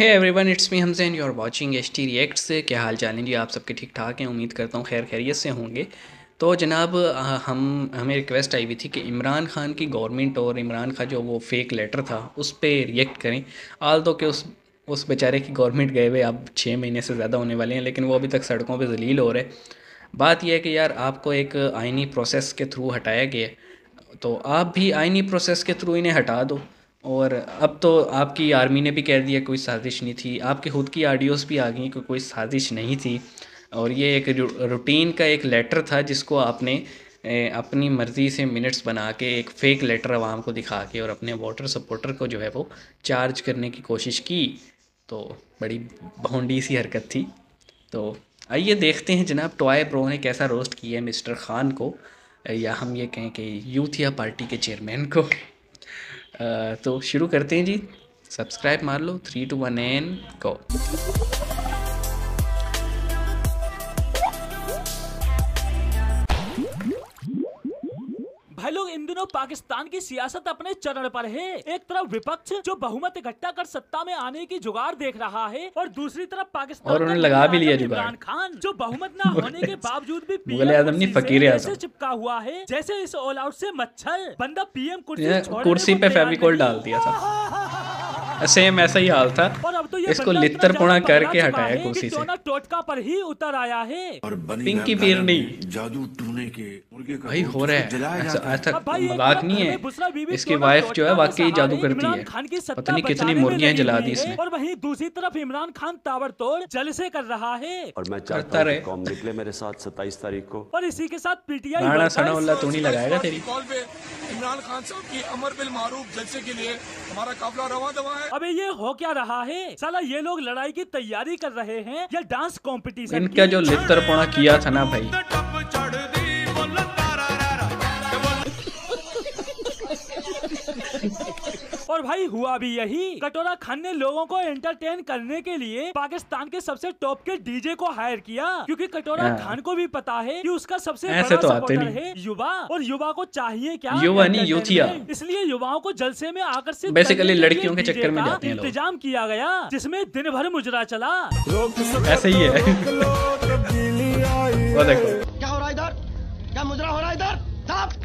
है every one it's me हमसे and you are watching H T react से क्या हाल चाल जी आप सबके ठीक ठाक हैं उम्मीद करता हूँ खैर खैरियत से होंगे तो जनाब हम हमें रिक्वेस्ट आई हुई थी कि इमरान खान की गवर्नमेंट और इमरान खान जो वो फेक लेटर था उस पर रिएक्ट करें आल तो कि उस उस बेचारे की गवर्नमेंट गए हुए अब छः महीने से ज़्यादा होने वाले हैं लेकिन वो अभी तक सड़कों पर जलील हो रहे बात यह है कि यार आपको एक आइनी प्रोसेस के थ्रू हटाया गया तो आप भी आइनी प्रोसेस के थ्रू इन्हें हटा दो और अब तो आपकी आर्मी ने भी कह दिया कोई साजिश नहीं थी आपके खुद की आडियोज़ भी आ गई कि कोई साजिश नहीं थी और ये एक रूटीन का एक लेटर था जिसको आपने अपनी मर्ज़ी से मिनट्स बना के एक फ़ेक लेटर आवाम को दिखा के और अपने वोटर सपोर्टर को जो है वो चार्ज करने की कोशिश की तो बड़ी भोंडी सी हरकत थी तो आइए देखते हैं जनाब टॉय प्रो ने कैसा रोस्ट किया है मिस्टर ख़ान को या हम ये कहें कि यूथिया पार्टी के चेयरमैन को तो शुरू करते हैं जी सब्सक्राइब मार लो three two one and go दिनों पाकिस्तान की सियासत अपने चरण पर है एक तरफ विपक्ष जो बहुमत इकट्ठा कर सत्ता में आने की जुगाड़ देख रहा है और दूसरी तरफ पाकिस्तान और उन्होंने लगा भी लिया इमरान खान जो बहुमत न होने के बावजूद भी मुगल फकीर ऐसे चिपका हुआ है जैसे इस ऑल आउट ऐसी मच्छर बंदा पीएम कुर्सी कुर्सी पे फेविकोल डाल दिया था सेम ऐसा ही हाल था और अब तो ये इसको लितर पुणा करके हटाया कुर्सी से टोटका पर ही उतर आया है और पिंकी पीर नहीं जादू टूने के भाई हो रहा है आज तक मजाक नहीं है इसके वाइफ जो है वाकई जादू करती है पता नहीं कितनी मुर्गियां जला दी इसने और वहीं दूसरी तरफ इमरान खान तावर तोड़ जल जलसे कर रहा है और मैं चाहता रहे कौम निकले मेरे साथ सत्ताईस तारीख को और इसी के साथ पीटीआई राणा सनाउल्ला तो नहीं लगाएगा तेरी इमरान खान साहब की अमर बिल मारूफ जलसे के लिए हमारा काफिला रवा दवा है अबे ये हो क्या रहा है साला ये लोग लड़ाई की तैयारी कर रहे हैं या डांस कॉम्पिटिशन इनका जो लिप्तरपणा किया था ना भाई और भाई हुआ भी यही कटोरा खान ने लोगो को एंटरटेन करने के लिए पाकिस्तान के सबसे टॉप के डीजे को हायर किया क्यूँकी कटोरा हाँ। खान को भी पता है की उसका सबसे तो है युवा और युवा को चाहिए क्या युवा नहीं इसलिए युवाओं को जलसे में आकर बेसिकली लड़कियों के चक्कर में जाते हैं इंतजाम किया गया जिसमें दिन भर मुजरा चला ऐसे ही है क्या हो रहा है इधर क्या मुजरा हो रहा है इधर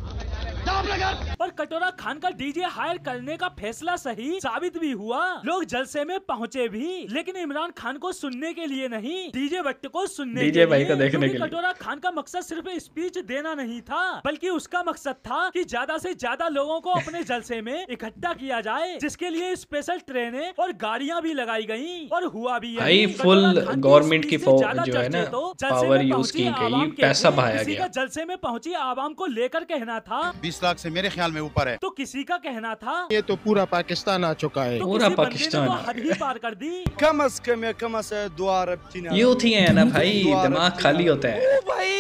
पर कटोरा खान का डीजे हायर करने का फैसला सही साबित भी हुआ लोग जलसे में पहुंचे भी लेकिन इमरान खान को सुनने के लिए नहीं डीजे भट्ट को सुनने डीजे भाई को देखने के लिए कटोरा खान का मकसद सिर्फ स्पीच देना नहीं था बल्कि उसका मकसद था कि ज्यादा से ज्यादा लोगों को अपने जलसे में इकट्ठा किया जाए जिसके लिए स्पेशल ट्रेने और गाड़ियाँ भी लगाई गयी और हुआ भी फुल गवर्नमेंट की तो जलसे में पहुँची आवाम को लेकर कहना था लाख से मेरे ख्याल में ऊपर है तो किसी का कहना था ये तो पूरा पाकिस्तान आ चुका है तो पूरा पाकिस्तान पार कर दी कम अज कम कम अज दो थी है ना भाई दिमाग खाली होता है भाई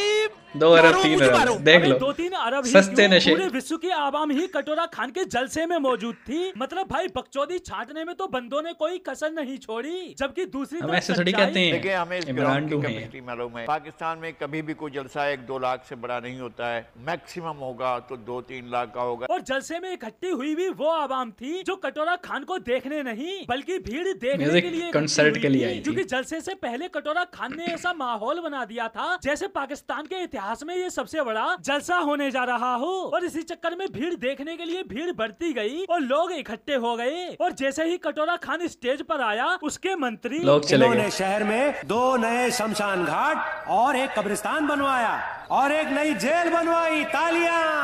दो अरब तीन अरब देख लो दो तीन अरब सस्ते नशे पूरे विश्व की आवाम ही कटोरा खान के जलसे में मौजूद थी मतलब भाई बकचोदी छाटने में तो बंदों ने कोई कसर नहीं छोड़ी जबकि दूसरी हम ऐसे थोड़ी कहते हैं हमें है। पाकिस्तान में कभी भी कोई जलसा एक दो लाख से बड़ा नहीं होता है मैक्सिमम होगा तो दो तीन लाख का होगा और जलसे में इकट्ठी हुई भी वो आवाम थी जो कटोरा खान को देखने नहीं बल्कि भीड़ देखने के लिए कंसर्ट के लिए क्यूँकी जलसे ऐसी पहले कटोरा खान ने ऐसा माहौल बना दिया था जैसे पाकिस्तान के इतिहास इतिहास में ये सबसे बड़ा जलसा होने जा रहा हो और इसी चक्कर में भीड़ देखने के लिए भीड़ बढ़ती गई और लोग इकट्ठे हो गए और जैसे ही कटोरा खान स्टेज पर आया उसके मंत्री उन्होंने शहर में दो नए शमशान घाट और एक कब्रिस्तान बनवाया और एक नई जेल बनवाई तालियां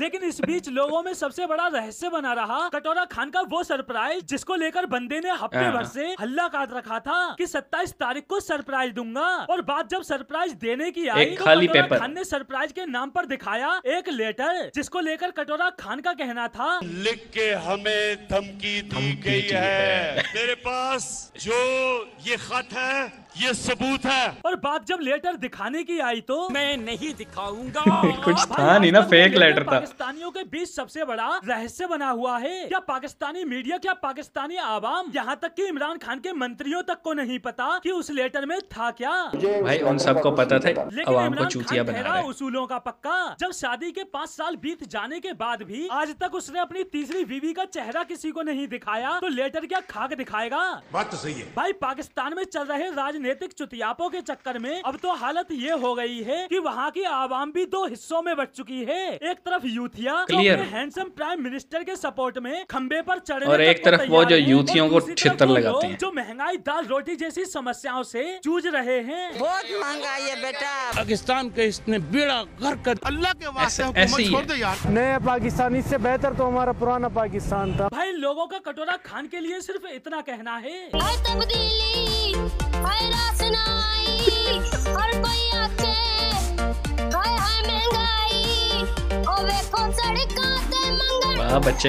लेकिन इस बीच लोगों में सबसे बड़ा रहस्य बना रहा कटोरा खान का वो सरप्राइज जिसको लेकर बंदे ने हफ्ते हाँ। भर से हल्ला काट रखा था कि 27 तारीख को सरप्राइज दूंगा और बात जब सरप्राइज देने की आई तो खाली पेपर खान ने सरप्राइज के नाम पर दिखाया एक लेटर जिसको लेकर कटोरा खान का कहना था लिख के हमें धमकी दी गई है मेरे पास जो ये खत है ये सबूत है और बात जब लेटर दिखाने की आई तो मैं नहीं दिखाऊंगा कुछ था नहीं ना फेक लेटर था पाकिस्तानियों के बीच सबसे बड़ा रहस्य बना हुआ है क्या पाकिस्तानी मीडिया क्या पाकिस्तानी आवाम यहाँ तक कि इमरान खान के मंत्रियों तक को नहीं पता कि उस लेटर में था क्या भाई उन सबको पता था लेकिन इमरान बना रहा उसूलों का पक्का जब शादी के पाँच साल बीत जाने के बाद भी आज तक उसने अपनी तीसरी बीवी का चेहरा किसी को नहीं दिखाया तो लेटर क्या खाक दिखाएगा बात तो सही है भाई पाकिस्तान में चल रहे राजनीति राजनीतिक चुतियापो के चक्कर में अब तो हालत ये हो गई है कि वहाँ की आवाम भी दो हिस्सों में बट चुकी है एक तरफ यूथिया क्लियर तो हैंडसम प्राइम मिनिस्टर के सपोर्ट में खम्बे पर चढ़े और एक तरफ वो जो यूथियों को छितर लगाते हैं जो महंगाई दाल रोटी जैसी समस्याओं से जूझ रहे हैं बहुत महंगाई है बेटा पाकिस्तान के इसने बेड़ा घर कर अल्लाह के वास्ते नया पाकिस्तान इससे बेहतर तो हमारा पुराना पाकिस्तान था भाई लोगो का कटोरा खान के लिए सिर्फ इतना कहना है हाँ, बच्चे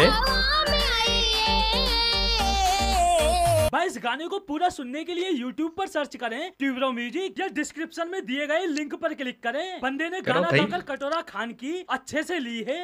भाई इस गाने को पूरा सुनने के लिए YouTube पर सर्च करें ट्यूबरो म्यूजिक या डिस्क्रिप्शन में दिए गए लिंक पर क्लिक करें बंदे ने गाना गाकर कटोरा खान की अच्छे से ली है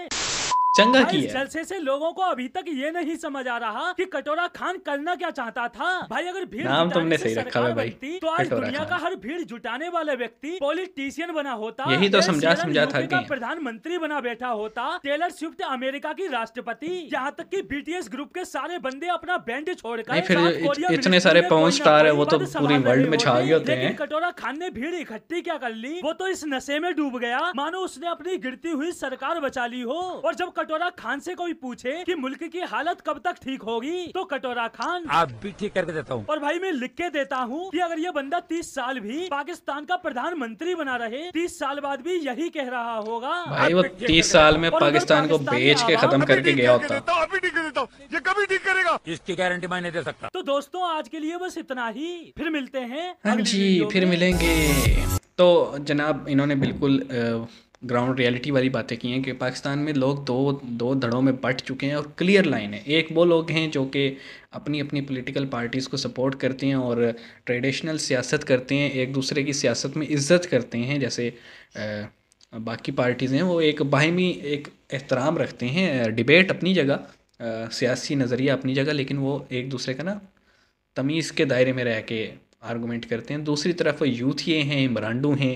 चंगा की है। जलसे से लोगों को अभी तक ये नहीं समझ आ रहा कि कटोरा खान करना क्या चाहता था भाई अगर भीड़ नाम तुमने सही रखा है भाई तो आज दुनिया का हर भीड़ जुटाने वाला व्यक्ति पॉलिटिशियन बना होता यही तो समझा समझा था कि प्रधानमंत्री बना बैठा होता टेलर स्विफ्ट अमेरिका की राष्ट्रपति यहाँ तक की बीटीएस ग्रुप के सारे बंदे अपना बैंड छोड़कर कर इतने सारे पवन स्टार है वो तो पूरी वर्ल्ड में छा गए होते हैं कटोरा खान ने भीड़ इकट्ठी क्या कर ली वो तो इस नशे में डूब गया मानो उसने अपनी गिरती हुई सरकार बचा ली हो और जब कटोरा खान से कोई पूछे कि मुल्क की हालत कब तक ठीक होगी तो कटोरा खान आप भी ठीक करके देता हूँ और भाई मैं लिख के देता हूँ कि अगर ये बंदा तीस साल भी पाकिस्तान का प्रधानमंत्री बना रहे तीस साल बाद भी यही कह रहा होगा भाई वो तीस साल में पाकिस्तान को बेच के खत्म करके गया होता ये कभी ठीक करेगा इसकी गारंटी मैं नहीं दे सकता तो दोस्तों आज के लिए बस इतना ही फिर मिलते हैं हाँ जी फिर मिलेंगे तो जनाब इन्होंने बिल्कुल ग्राउंड रियलिटी वाली बातें की हैं कि पाकिस्तान में लोग दो दो धड़ों में बट चुके हैं और क्लियर लाइन है एक वो लोग हैं जो कि अपनी अपनी पॉलिटिकल पार्टीज़ को सपोर्ट करते हैं और ट्रेडिशनल सियासत करते हैं एक दूसरे की सियासत में इज़्ज़त करते हैं जैसे बाकी पार्टीज़ हैं वो एक बाहमी एक एहतराम रखते हैं डिबेट अपनी जगह सियासी नज़रिया अपनी जगह लेकिन वो एक दूसरे का ना तमीज़ के दायरे में रह के आर्गूमेंट करते हैं दूसरी तरफ यूथ ये हैं इमरान्डू हैं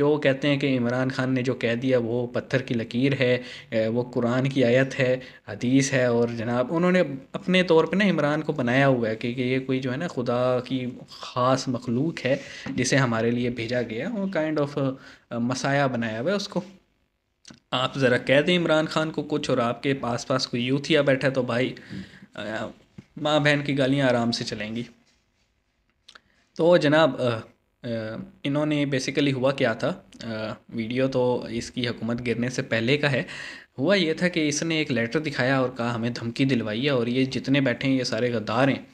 जो कहते हैं कि इमरान खान ने जो कह दिया वो पत्थर की लकीर है वो कुरान की आयत है हदीस है और जनाब उन्होंने अपने तौर पे ना इमरान को बनाया हुआ है कि, ये कोई जो है ना खुदा की ख़ास मखलूक है जिसे हमारे लिए भेजा गया वो काइंड ऑफ मसाया बनाया हुआ है उसको आप ज़रा कह दें इमरान खान को कुछ और आपके पास पास कोई यूथिया बैठा तो भाई माँ बहन की गालियाँ आराम से चलेंगी तो जनाब इन्होंने बेसिकली हुआ क्या था वीडियो तो इसकी हुकूमत गिरने से पहले का है हुआ ये था कि इसने एक लेटर दिखाया और कहा हमें धमकी दिलवाई है और ये जितने बैठे हैं ये सारे गद्दार हैं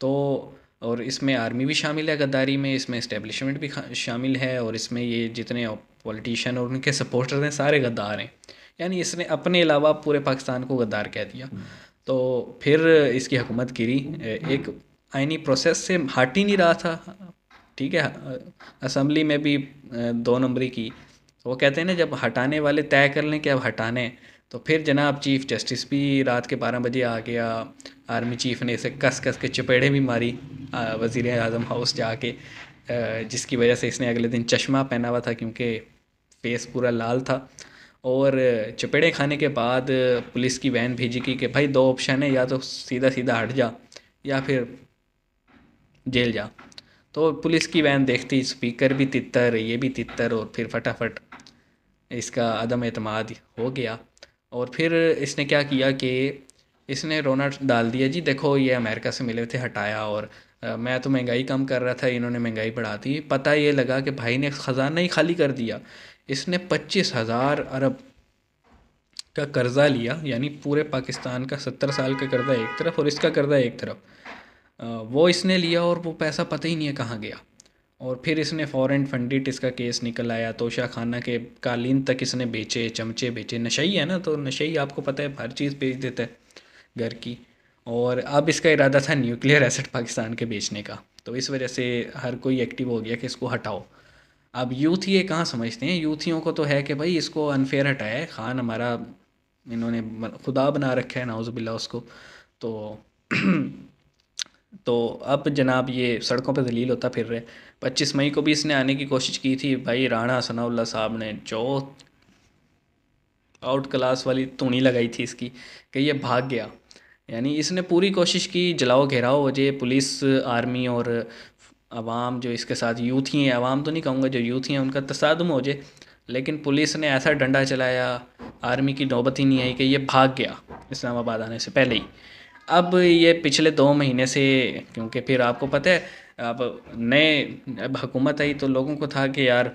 तो और इसमें आर्मी भी शामिल है गद्दारी में इसमें इस्टेब्लिशमेंट भी शामिल है और इसमें ये जितने पॉलिटिशियन और उनके सपोर्टर हैं सारे गद्दार हैं यानी इसने अपने अलावा पूरे पाकिस्तान को गद्दार कह दिया हम्म। तो फिर इसकी हुकूमत गिरी एक आइनी प्रोसेस से हट ही नहीं रहा था ठीक है असम्बली में भी दो नंबरी की तो वो कहते हैं ना जब हटाने वाले तय कर लें कि अब हटाने तो फिर जनाब चीफ जस्टिस भी रात के बारह बजे आ गया आर्मी चीफ ने इसे कस कस के चपेड़े भी मारी वज़ी अजम हाउस जाके जिसकी वजह से इसने अगले दिन चश्मा पहना हुआ था क्योंकि फेस पूरा लाल था और चपेड़े खाने के बाद पुलिस की वैन भेजी कि भाई दो ऑप्शन है या तो सीधा सीधा हट जा या फिर जेल जा तो पुलिस की वैन देखती स्पीकर भी तितर ये भी तितर और फिर फटाफट इसका अदम अतमाद हो गया और फिर इसने क्या किया कि इसने रोना डाल दिया जी देखो ये अमेरिका से मिले थे हटाया और आ, मैं तो महंगाई कम कर रहा था इन्होंने महंगाई बढ़ा दी पता ये लगा कि भाई ने ख़जाना ही खाली कर दिया इसने पच्चीस हज़ार अरब का कर्ज़ा लिया यानी पूरे पाकिस्तान का सत्तर साल का कर्ज़ा एक तरफ और इसका कर्ज़ा एक तरफ वो इसने लिया और वो पैसा पता ही नहीं है कहाँ गया और फिर इसने फॉरेन फंडिट इसका केस निकल आया तोशा खाना के कालीन तक इसने बेचे चमचे बेचे नशई है ना तो ही आपको पता है हर चीज़ बेच देता है घर की और अब इसका इरादा था न्यूक्लियर एसेट पाकिस्तान के बेचने का तो इस वजह से हर कोई एक्टिव हो गया कि इसको हटाओ अब यूथ ये कहाँ समझते हैं यूथियों को तो है कि भाई इसको अनफेयर हटाया है खान हमारा इन्होंने खुदा बना रखा है नाउज़बिल्ला उसको तो तो अब जनाब ये सड़कों पे दलील होता फिर रहे पच्चीस मई को भी इसने आने की कोशिश की थी भाई राणा सनाउल्ला साहब ने जो आउट क्लास वाली तूणी लगाई थी इसकी कि ये भाग गया यानी इसने पूरी कोशिश की जलाओ घेराओ हो जाए पुलिस आर्मी और आवाम जो इसके साथ यूथ ही हैं आवाम तो नहीं कहूँगा जो यूथ ही हैं उनका तसादम हो जाए लेकिन पुलिस ने ऐसा डंडा चलाया आर्मी की नौबत ही नहीं आई कि ये भाग गया इस्लामाबाद आने से पहले ही अब ये पिछले दो महीने से क्योंकि फिर आपको पता है अब नए अब हुकूमत आई तो लोगों को था कि यार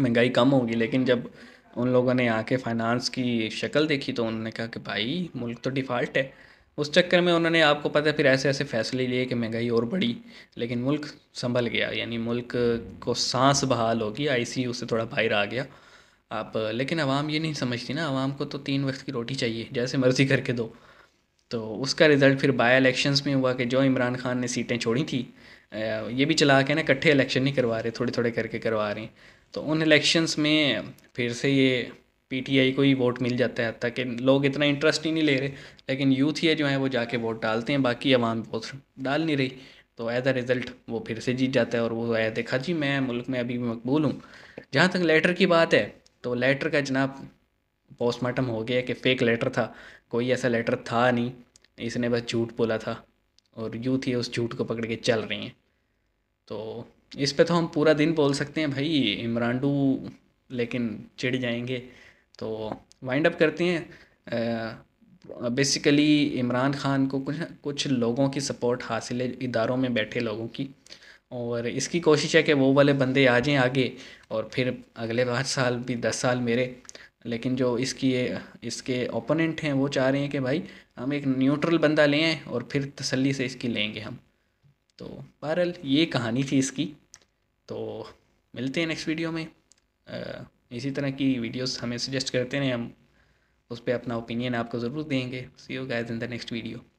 महंगाई कम होगी लेकिन जब उन लोगों ने आके फाइनेंस की शक्ल देखी तो उन्होंने कहा कि भाई मुल्क तो डिफ़ाल्ट है उस चक्कर में उन्होंने आपको पता है फिर ऐसे ऐसे फैसले लिए कि महंगाई और बढ़ी लेकिन मुल्क संभल गया यानी मुल्क को सांस बहाल होगी आईसीयू से थोड़ा बाहर आ गया आप लेकिन आवाम ये नहीं समझती ना आवाम को तो तीन वक्त की रोटी चाहिए जैसे मर्ज़ी करके दो तो उसका रिज़ल्ट फिर बाय इलेक्शंस में हुआ कि जो इमरान खान ने सीटें छोड़ी थी ये भी चला के ना इकट्ठे इलेक्शन नहीं करवा रहे थोड़े थोड़े करके करवा रहे हैं तो उन इलेक्शंस में फिर से ये पीटीआई को ही वोट मिल जाता है ताकि लोग इतना इंटरेस्ट ही नहीं ले रहे लेकिन यूथ ही जो है वो जाके वोट डालते हैं बाकी आवाम वोट डाल नहीं रही तो एज आ रिज़ल्ट वो फिर से जीत जाता है और वो आया देखा जी मैं मुल्क में अभी भी मकबूल हूँ जहाँ तक लेटर की बात है तो लेटर का जनाब पोस्टमार्टम हो गया कि फ़ेक लेटर था कोई ऐसा लेटर था नहीं इसने बस झूठ बोला था और यूथ थी उस झूठ को पकड़ के चल रही हैं तो इस पे तो हम पूरा दिन बोल सकते हैं भाई इमरांडू लेकिन चिढ़ जाएंगे तो वाइंड अप करते हैं बेसिकली इमरान खान को कुछ कुछ लोगों की सपोर्ट हासिल है इदारों में बैठे लोगों की और इसकी कोशिश है कि वो वाले बंदे आ जाएं आगे और फिर अगले पाँच साल भी दस साल मेरे लेकिन जो इसकी इसके ओपोनेंट हैं वो चाह रहे हैं कि भाई हम एक न्यूट्रल बंदा ले आए और फिर तसल्ली से इसकी लेंगे हम तो बहरहाल ये कहानी थी इसकी तो मिलते हैं नेक्स्ट वीडियो में इसी तरह की वीडियोस हमें सजेस्ट करते हैं हम उस पर अपना ओपिनियन आपको ज़रूर देंगे see you guys in the next video